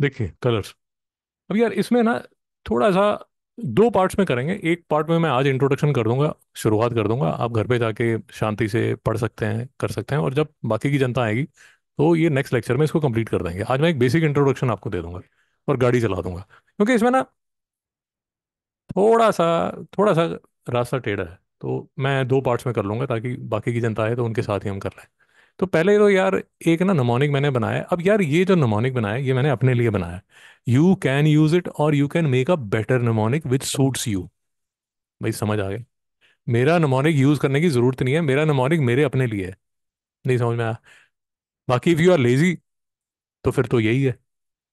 देखिए कलर्स अब यार इसमें ना थोड़ा सा दो पार्ट्स में करेंगे एक पार्ट में मैं आज इंट्रोडक्शन कर दूंगा शुरुआत कर दूंगा आप घर पे जाके शांति से पढ़ सकते हैं कर सकते हैं और जब बाकी की जनता आएगी तो ये नेक्स्ट लेक्चर में इसको कंप्लीट कर देंगे आज मैं एक बेसिक इंट्रोडक्शन आपको दे दूंगा और गाड़ी चला दूंगा क्योंकि इसमें ना थोड़ा सा थोड़ा सा रास्ता टेढ़ा है तो मैं दो पार्ट्स में कर लूँगा ताकि बाकी की जनता आए तो उनके साथ ही हम कर लें तो पहले तो यार एक ना नमोनिक मैंने बनाया अब यार ये जो नमोनिक बनाया ये मैंने अपने लिए बनाया यू कैन यूज इट और you can make a better mnemonic which suits you भाई समझ आ गए मेरा नमोनिक यूज करने की जरूरत नहीं है मेरा नमोनिक मेरे अपने लिए है नहीं समझ में आया बाकी इफ यू आर लेजी तो फिर तो यही है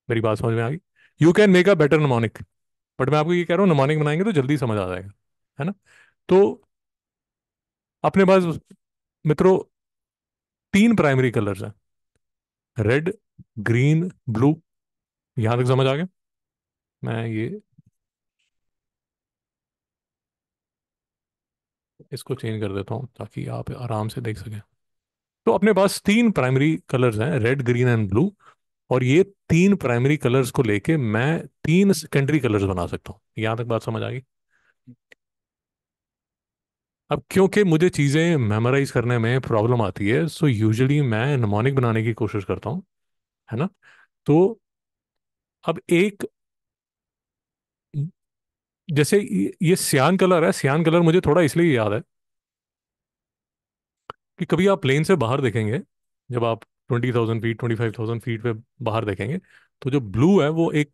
मेरी बात समझ में आ गई you can make a better mnemonic but मैं आपको ये कह रहा हूँ नमोनिक बनाएंगे तो जल्दी समझ आ जाएगा है ना तो अपने पास मित्रों तीन प्राइमरी कलर्स हैं रेड ग्रीन ब्लू यहां तक समझ आ गया मैं ये इसको चेंज कर देता हूं ताकि आप आराम से देख सकें तो अपने पास तीन प्राइमरी कलर्स हैं रेड ग्रीन एंड ब्लू और ये तीन प्राइमरी कलर्स को लेके मैं तीन सेकेंडरी कलर्स बना सकता हूं यहां तक बात समझ आ गई अब क्योंकि मुझे चीज़ें मेमोराइज करने में प्रॉब्लम आती है सो यूजुअली मैं नमोनिक बनाने की कोशिश करता हूँ है ना तो अब एक जैसे ये सियान कलर है सियान कलर मुझे थोड़ा इसलिए याद है कि कभी आप प्लेन से बाहर देखेंगे जब आप twenty thousand feet twenty five thousand feet पे बाहर देखेंगे तो जो ब्लू है वो एक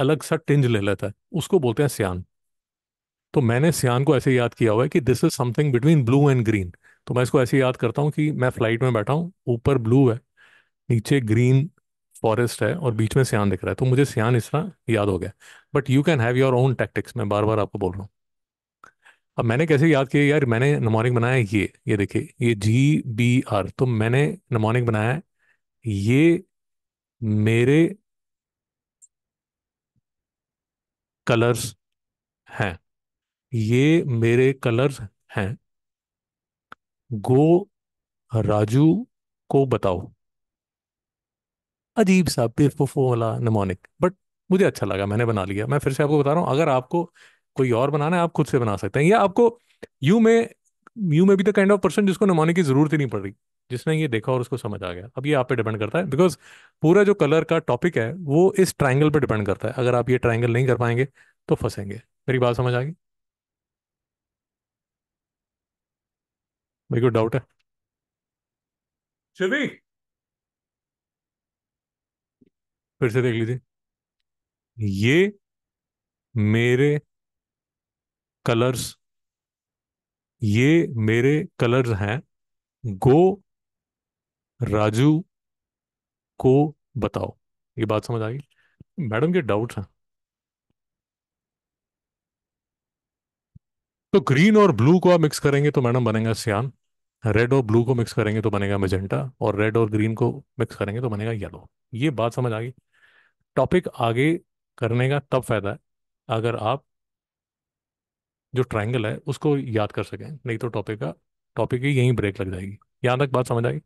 अलग सा टिंज ले लेता है उसको बोलते हैं सियान तो मैंने सियान को ऐसे याद किया हुआ है कि this is something between blue and green तो मैं इसको ऐसे याद करता हूँ कि मैं फ्लाइट में बैठा हूँ ऊपर ब्लू है नीचे ग्रीन फॉरेस्ट है और बीच में सियान दिख रहा है तो मुझे सियान इस तरह याद हो गया but you can have your own tactics मैं बार बार आपको बोल रहा हूँ अब मैंने कैसे याद किया यार मैंने नमोनिक बनाया ये ये देखिए ये जी बी आर तो मैंने नमोनिक बनाया ये मेरे कलर्स हैं ये मेरे कलर्स हैं गो राजू को बताओ अजीब सा बेवकूफ़ों वाला निमोनिक बट मुझे अच्छा लगा मैंने बना लिया मैं फिर से आपको बता रहा हूं अगर आपको कोई और बनाना है आप खुद से बना सकते हैं या आपको यू में यू में भी द काइंड ऑफ पर्सन जिसको निमोनिक की ज़रूरत ही नहीं पड़ रही जिसने ये देखा और उसको समझ आ गया अब ये आप पे डिपेंड करता है बिकॉज पूरा जो कलर का टॉपिक है वो इस ट्राइंगल पर डिपेंड करता है अगर आप ये ट्राइंगल नहीं कर पाएंगे तो फंसेंगे मेरी बात समझ आ गई मेरे को डाउट है चलिए फिर से देख लीजिए ये मेरे कलर्स ये मेरे कलर्स हैं गो राजू को बताओ ये बात समझ आ गई मैडम के डाउट है तो ग्रीन और ब्लू को आप मिक्स करेंगे तो मैडम बनेगा सियान रेड और ब्लू को मिक्स करेंगे तो बनेगा मेजेंटा और रेड और ग्रीन को मिक्स करेंगे तो बनेगा येलो ये बात समझ आ गई टॉपिक आगे करने का तब फायदा है अगर आप जो ट्रायंगल है उसको याद कर सकें नहीं तो टॉपिक का टॉपिक की यहीं ब्रेक लग जाएगी यहाँ तक बात समझ आएगी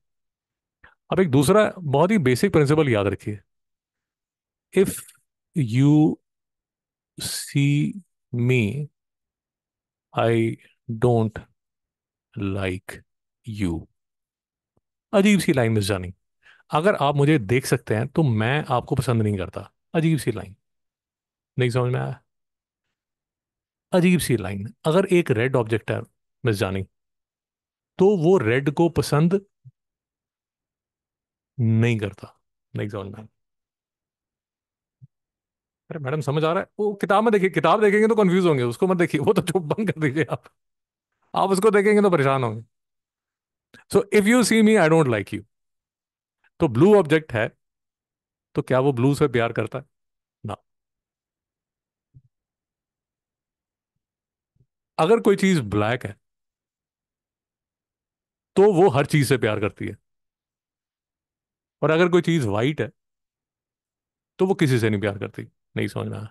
अब एक दूसरा बहुत ही बेसिक प्रिंसिपल याद रखिए if you see me I don't like you अजीब सी लाइन मिस जानी अगर आप मुझे देख सकते हैं तो मैं आपको पसंद नहीं करता अजीब सी लाइन नहीं समझ में आया अजीब सी लाइन अगर एक रेड ऑब्जेक्ट है मिस जानी तो वो रेड को पसंद नहीं करता नहीं समझ में अरे मैडम समझ आ रहा है वो किताब में देखिए किताब देखेंगे तो कंफ्यूज होंगे उसको मत देखिए वो तो चुप बंद कर दीजिए आप आप उसको देखेंगे तो परेशान होंगे so if you see me I don't like you तो ब्लू ऑब्जेक्ट है तो क्या वो ब्लू से प्यार करता है ना अगर कोई चीज ब्लैक है तो वो हर चीज से प्यार करती है और अगर कोई चीज व्हाइट है तो वो किसी से नहीं प्यार करती नहीं समझना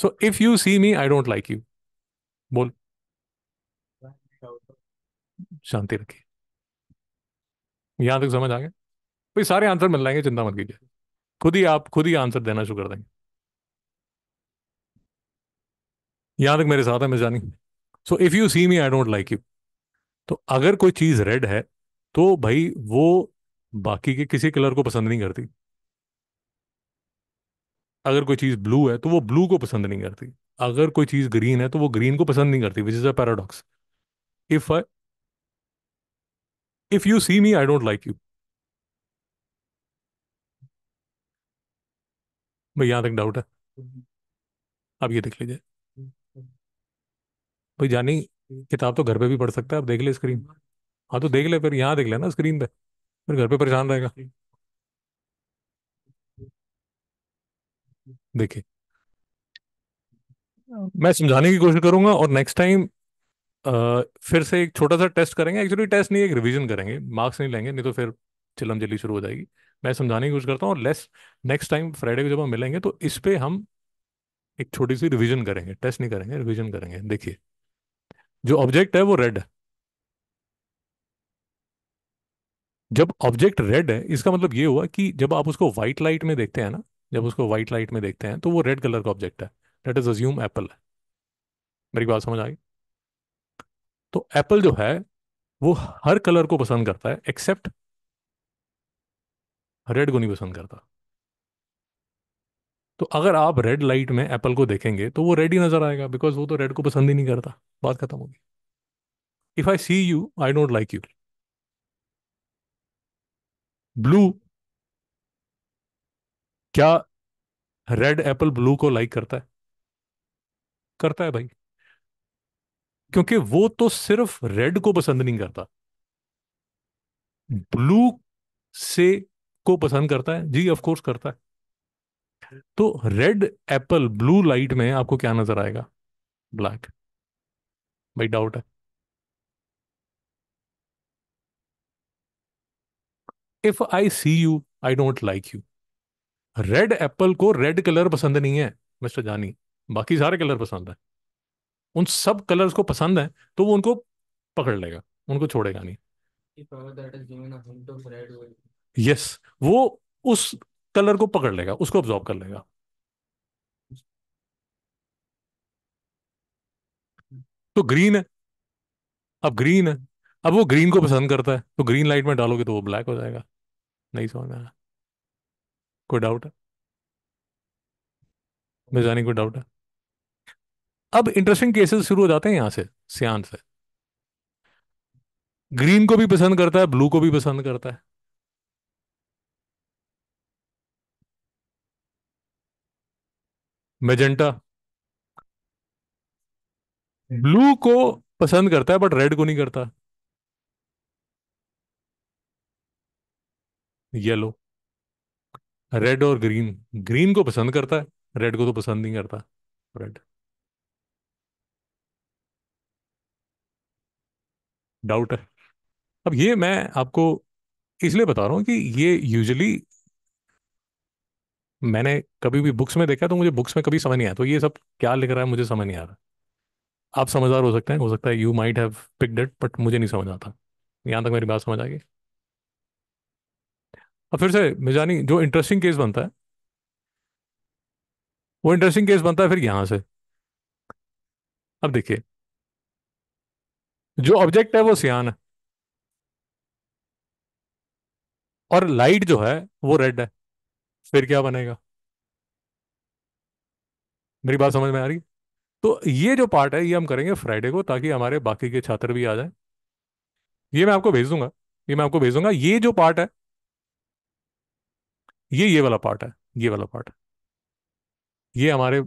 so if you see me I don't like you बोल शांति रखिए यहाँ तक समझ आ गया भाई सारे आंसर मिल जाएंगे चिंता मत कीजिए खुद ही आप खुद ही आंसर देना शुरू कर देंगे यहाँ तक मेरे साथ है मैं जानी so if you see me I don't like you तो अगर कोई चीज़ रेड है तो भाई वो बाकी के किसी कलर को पसंद नहीं करती अगर कोई चीज़ ब्लू है तो वो ब्लू को पसंद नहीं करती अगर कोई चीज़ ग्रीन है तो वो ग्रीन को पसंद नहीं करती which is a paradox if if you see me I don't like you भाई यहां तक डाउट है आप ये देख लीजिए भाई जानी किताब तो घर पे भी पढ़ सकता है आप देख ले स्क्रीन हाँ तो देख ले फिर यहाँ देख ले ना स्क्रीन पे फिर घर पे परेशान रहेगा देखिए मैं समझाने की कोशिश करूंगा और नेक्स्ट टाइम फिर से एक छोटा सा टेस्ट करेंगे एक्चुअली टेस्ट नहीं एक रिवीजन करेंगे मार्क्स नहीं लेंगे नहीं तो फिर चिलम जल्दी शुरू हो जाएगी मैं समझाने की कोशिश करता हूँ और लेस नेक्स्ट टाइम फ्राइडे को जब हम मिलेंगे तो इस पर हम एक छोटी सी रिविजन करेंगे टेस्ट नहीं करेंगे रिविजन करेंगे देखिए जो ऑब्जेक्ट है वो रेड है जब ऑब्जेक्ट रेड है इसका मतलब ये हुआ कि जब आप उसको व्हाइट लाइट में देखते हैं ना जब उसको व्हाइट लाइट में देखते हैं तो वो रेड कलर का ऑब्जेक्ट है लेट इज अज्यूम एप्पल है मेरी बात समझ आ गई तो एप्पल जो है वो हर कलर को पसंद करता है एक्सेप्ट रेड को नहीं पसंद करता तो अगर आप रेड लाइट में एप्पल को देखेंगे तो वो रेड ही नजर आएगा बिकॉज वो तो रेड को पसंद ही नहीं करता बात खत्म होगी if I see you I don't like you blue क्या रेड एप्पल ब्लू को लाइक करता है करता है भाई क्योंकि वो तो सिर्फ रेड को पसंद नहीं करता ब्लू से को पसंद करता है जी ऑफ कोर्स करता है तो रेड एप्पल ब्लू लाइट में आपको क्या नजर आएगा ब्लैक भाई डाउट है if I see you I don't like you red apple को रेड कलर पसंद नहीं है मिस्टर जानी बाकी सारे कलर पसंद है उन सब कलर्स को पसंद है तो वो उनको पकड़ लेगा उनको छोड़ेगा नहीं यस yes, वो उस कलर को पकड़ लेगा उसको ऑब्जॉर्व कर लेगा तो ग्रीन है अब ग्रीन है अब वो ग्रीन को पसंद करता है तो ग्रीन लाइट में डालोगे तो वो ब्लैक हो जाएगा नहीं समझ में आया कोई डाउट है मैं जाने कोई डाउट है अब इंटरेस्टिंग केसेस शुरू हो जाते हैं यहां से सियान से ग्रीन को भी पसंद करता है ब्लू को भी पसंद करता है मेजेंटा ब्लू को पसंद करता है बट रेड को नहीं करता येलो रेड और ग्रीन ग्रीन को पसंद करता है रेड को तो पसंद नहीं करता रेड डाउट है अब ये मैं आपको इसलिए बता रहा हूँ कि ये यूजली मैंने कभी भी बुक्स में देखा तो मुझे बुक्स में कभी समझ नहीं आया तो ये सब क्या लिख रहा है मुझे समझ नहीं आ रहा आप समझदार हो सकते हैं हो सकता है you might have picked it but मुझे नहीं समझ आता यहाँ तक मेरी बात समझ आ गई अब फिर से मिजानी जो इंटरेस्टिंग केस बनता है वो इंटरेस्टिंग केस बनता है फिर यहाँ से अब देखिए जो ऑब्जेक्ट है वो सियान है और लाइट जो है वो रेड है फिर क्या बनेगा मेरी बात समझ में आ रही है तो ये जो पार्ट है ये हम करेंगे फ्राइडे को ताकि हमारे बाकी के छात्र भी आ जाए ये मैं आपको भेज दूंगा ये मैं आपको भेज दूंगा ये जो पार्ट है ये ये वाला पार्ट है ये वाला पार्ट है ये हमारे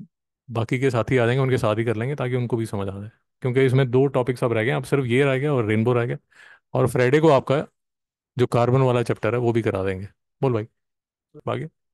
बाकी के साथी आ जाएंगे उनके साथ ही कर लेंगे ताकि उनको भी समझ आ जाए क्योंकि इसमें दो टॉपिक्स अब रह गए अब सिर्फ ये रह गया और रेनबो रह गया और फ्राइडे को आपका जो कार्बन वाला चैप्टर है वो भी करा देंगे बोल भाई बाकी